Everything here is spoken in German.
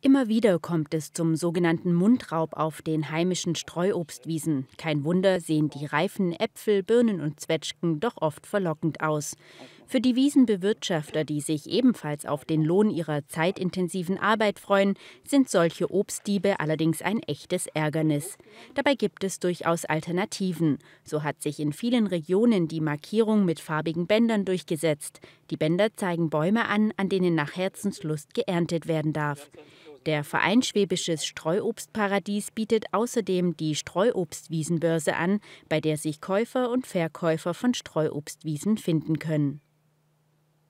Immer wieder kommt es zum sogenannten Mundraub auf den heimischen Streuobstwiesen. Kein Wunder sehen die reifen Äpfel, Birnen und Zwetschgen doch oft verlockend aus. Für die Wiesenbewirtschafter, die sich ebenfalls auf den Lohn ihrer zeitintensiven Arbeit freuen, sind solche Obstdiebe allerdings ein echtes Ärgernis. Dabei gibt es durchaus Alternativen. So hat sich in vielen Regionen die Markierung mit farbigen Bändern durchgesetzt. Die Bänder zeigen Bäume an, an denen nach Herzenslust geerntet werden darf. Der Verein Schwäbisches Streuobstparadies bietet außerdem die Streuobstwiesenbörse an, bei der sich Käufer und Verkäufer von Streuobstwiesen finden können.